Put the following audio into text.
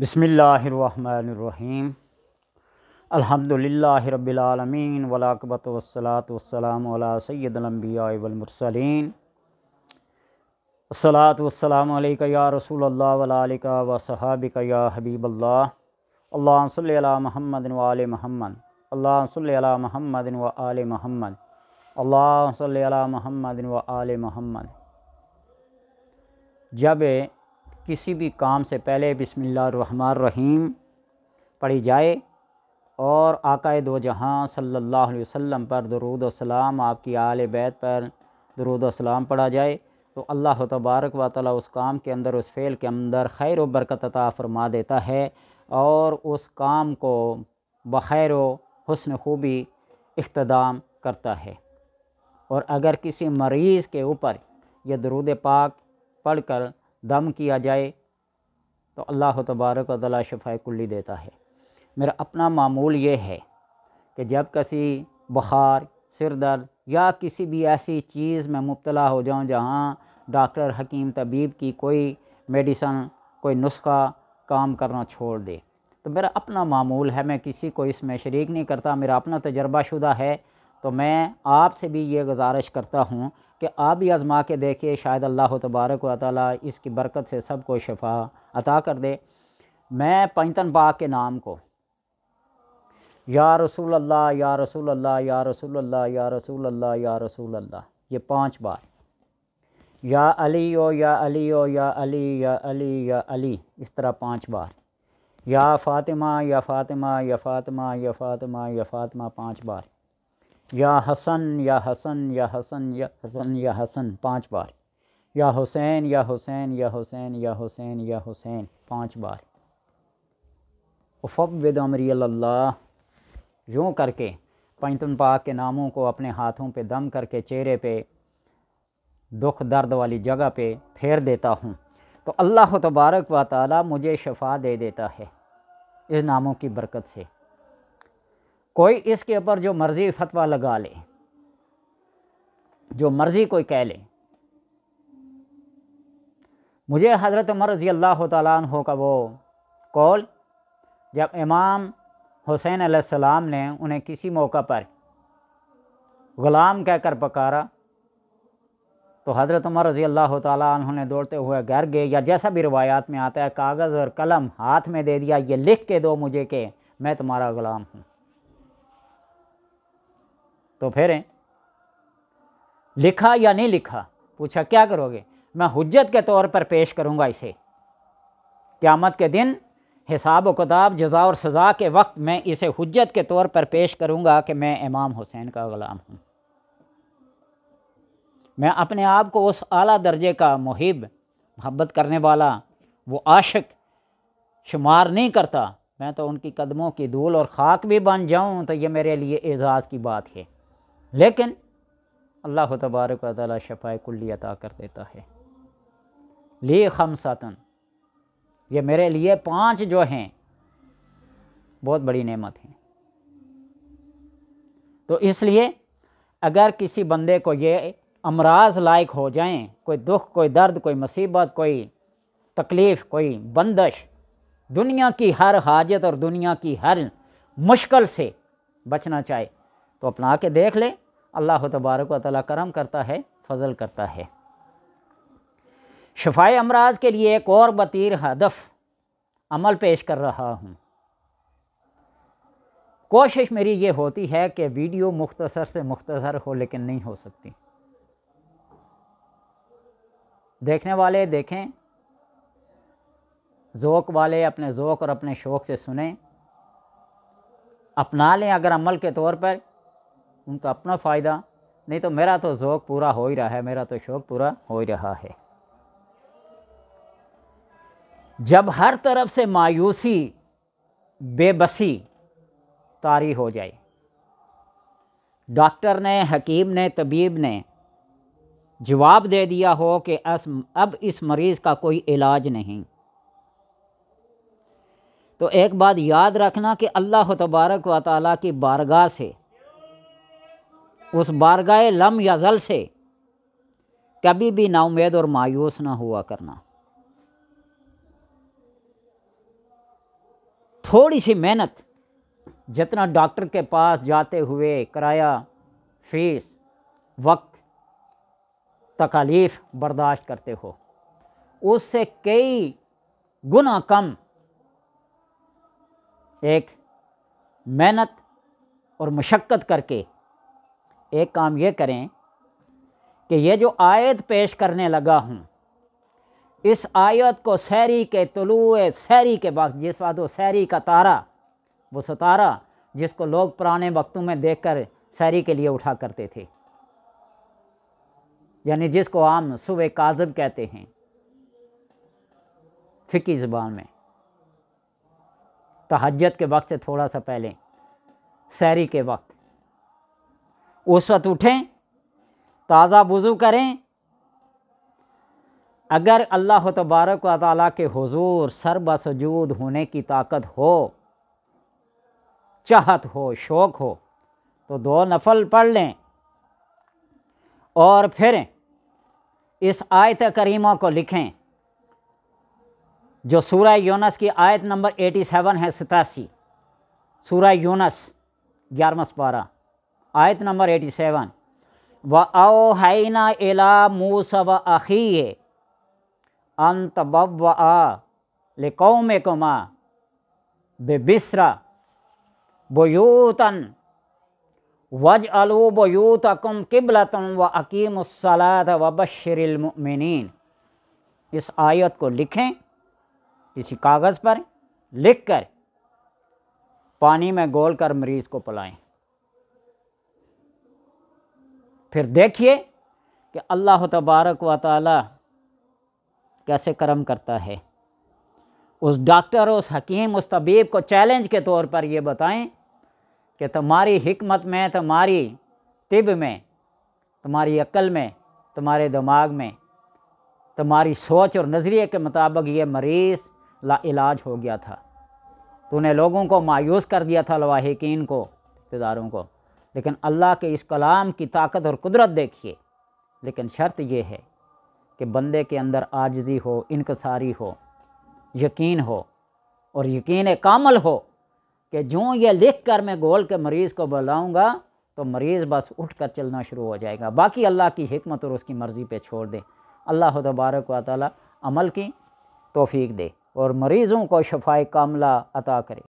बसमीम् अल्हम्दुलिल्लाहि रब्बिल वलाकबत वसलात वसलाम अला सलात वसलाम या रसूल अल्लाह व अलिक व सहाबिक या हबीब अल्लाह अल्लाह सल्ली अला मुहम्मद व आले मुहम्मद अल्लाह सल्ली अला मुहम्मद जब किसी भी काम से पहले बिसमीम पढ़ी जाए और आकाए दो जहाँ सल्लल्लाहु अलैहि वसल्लम पर दरूद सलाम आपकी आल बैत पर दरूद सलाम पढ़ा जाए तो अल्लाह तबारक व ताली उस काम के अंदर उस फ़ेल के अंदर खैर व बरकत अता फरमा देता है और उस काम को बखैर हसन खूबी इख्तदाम करता है और अगर किसी मरीज़ के ऊपर यह दरूद पाक पढ़ कर दम किया जाए तो अल्लाह तबारक वाली शफा कुल्ली देता है मेरा अपना मामूल ये है कि जब किसी बुखार सिर दर्द या किसी भी ऐसी चीज़ में मुबतला हो जाऊँ जहाँ डॉक्टर हकीम तबीब की कोई मेडिसन कोई नुस्खा काम करना छोड़ दे तो मेरा अपना मामूल है मैं किसी को इसमें शरीक नहीं करता मेरा अपना तजर्बा शुदा है तो मैं आपसे भी ये गुजारिश करता हूँ कि आप भी आज़मा के देखिए शायद अल्लाह तबारक व इसकी बरकत से सबको शफा अता कर दे मैं पैंतन बाग के नाम को या रसूल अल्लाह या रसूल अल्लाह या रसूल अल्लाह या रसूल अल्लाह या रसूल अल्लाह ये पांच बार या अली ओ या अली ओ या अली या अली या अली इस तरह पांच बार या फातिमा या फातिमा या फातिमा या फातिमा या फातिमा पांच बार या हसन या हसन या हसन या हसन या हसन पाँच बार या हुसैन या हुसैन या हुसैन या हुसैन या हुसैन पाँच बार उफ अमरी अल्लाह यूँ करके पैंतन पाक के नामों को अपने हाथों पे दम करके चेहरे पे दुख दर्द वाली जगह पे फेर देता हूँ तो अल्लाह तबारक व ताली मुझे शफा दे देता है इस नामों की बरकत से कोई इसके ऊपर जो मर्ज़ी फतवा लगा ले जो मर्ज़ी कोई कह ले मुझे हज़रत उमर रज़ी अल्लाह तु का वो कौल जब इमाम हुसैन सलाम ने उन्हें किसी मौका पर ग़ुलाम कहकर पकारा तो हज़रत उमर रज़ी अल्लाह तु ने दौड़ते हुए घर गए या जैसा भी रवायात में आता है कागज़ और कलम हाथ में दे दिया ये लिख के दो मुझे के मैं तुम्हारा ग़ुलाम हूँ तो फेरें लिखा या नहीं लिखा पूछा क्या करोगे मैं हजत के तौर पर पेश करूँगा इसे क़्यामत के दिन हिसाब किताब जजा और सज़ा के वक्त मैं इसे हजत के तौर पर पेश करूँगा कि मैं इमाम हुसैन का ग़ुलाम हूँ मैं अपने आप को उस आला दर्जे का मुहिब मोहब्बत करने वाला वो आशिक शुमार नहीं करता मैं तो उनकी कदमों की धूल और खाक भी बन जाऊँ तो ये मेरे लिए एज़ाज़ की बात है लेकिन अल्लाह तबारक वाली शफा कुल्ली अता कर देता है ली सातन ये मेरे लिए पांच जो हैं बहुत बड़ी नेमत हैं तो इसलिए अगर किसी बंदे को ये अमराज लायक हो जाएं कोई दुख कोई दर्द कोई मुसीबत कोई तकलीफ़ कोई बंदश दुनिया की हर हाजत और दुनिया की हर मुश्किल से बचना चाहे तो अपना के देख ले अल्लाह तबारक वाली करम करता है फजल करता है शफाए अमराज के लिए एक और बतीर हदफ अमल पेश कर रहा हूँ कोशिश मेरी ये होती है कि वीडियो मुख्तसर से मुख्तसर हो लेकिन नहीं हो सकती देखने वाले देखें जोक वाले अपने जोक और अपने शौक़ से सुने अपना लें अगर अमल के तौर पर उनका अपना फ़ायदा नहीं तो मेरा तो शौक़ पूरा हो ही रहा है मेरा तो शौक़ पूरा हो ही रहा है जब हर तरफ से मायूसी बेबसी तारी हो जाए डॉक्टर ने हकीम ने तबीब ने जवाब दे दिया हो कि अब इस मरीज़ का कोई इलाज नहीं तो एक बात याद रखना कि अल्लाह तबारक व ताली की बारगाह से उस बारगाह लम या जल से कभी भी नाउमेद और मायूस ना हुआ करना थोड़ी सी मेहनत जितना डॉक्टर के पास जाते हुए किराया फीस वक्त तकालीफ बर्दाश्त करते हो उससे कई गुना कम एक मेहनत और मशक्क़त करके एक काम ये करें कि ये जो आयत पेश करने लगा हूँ इस आयत को सैरी के तलुए सैरी के वक्त जिस वक्त वो सैरी का तारा वो सतारा जिसको लोग पुराने वक्तों में देख कर सैरी के लिए उठा करते थे यानी जिसको आम सुबह काजब कहते हैं फ़िकी ज़बान में तहजत के वक्त से थोड़ा सा पहले सैरी के वक्त उस वक्त उठें ताज़ा वज़ू करें अगर अल्लाह तबारक व के हजूर सरबसजूद होने की ताकत हो चाहत हो शौक़ हो तो दो नफल पढ़ लें और फिर इस आयत करीमा को लिखें जो सूर्य यूनस की आयत नंबर 87 है सतासी सूर्य यूनस ग्यारहवा पारा आयत नंबर एटी सेवन व ओ हैना एला मूस व अखीये अंत बब ले कौम कुमा बेबिसरा बयूतन वज अलू बयूत कम किबलतम व अकीम सलात व बशरमिन इस आयत को लिखें किसी कागज़ पर लिख कर पानी में गोल कर मरीज़ को पिलाएं फिर देखिए कि अल्लाह तबारक व ताली कैसे करम करता है उस डॉक्टर उस हकीम उस तबीब को चैलेंज के तौर पर ये बताएं कि तुम्हारी हमत में तुम्हारी तिब में तुम्हारी अक्ल में तुम्हारे दिमाग में तुम्हारी सोच और नज़रिए के मुताबिक ये मरीज़ ला इलाज हो गया था तूने लोगों को मायूस कर दिया था लवाहिकीन को रिश्तेदारों को लेकिन अल्लाह के इस कलाम की ताकत और कुदरत देखिए लेकिन शर्त यह है कि बंदे के अंदर आजजी हो इनकसारी हो यकीन हो और यकीन कामल हो कि जो ये लिख कर मैं गोल के मरीज़ को बुलाऊँगा तो मरीज़ बस उठ कर चलना शुरू हो जाएगा बाकी अल्लाह की हमत और उसकी मर्ज़ी पर छोड़ दें अल्लाह तबारक व ताली अमल की तोफ़ी दे और मरीज़ों को शफाई कामला अता करे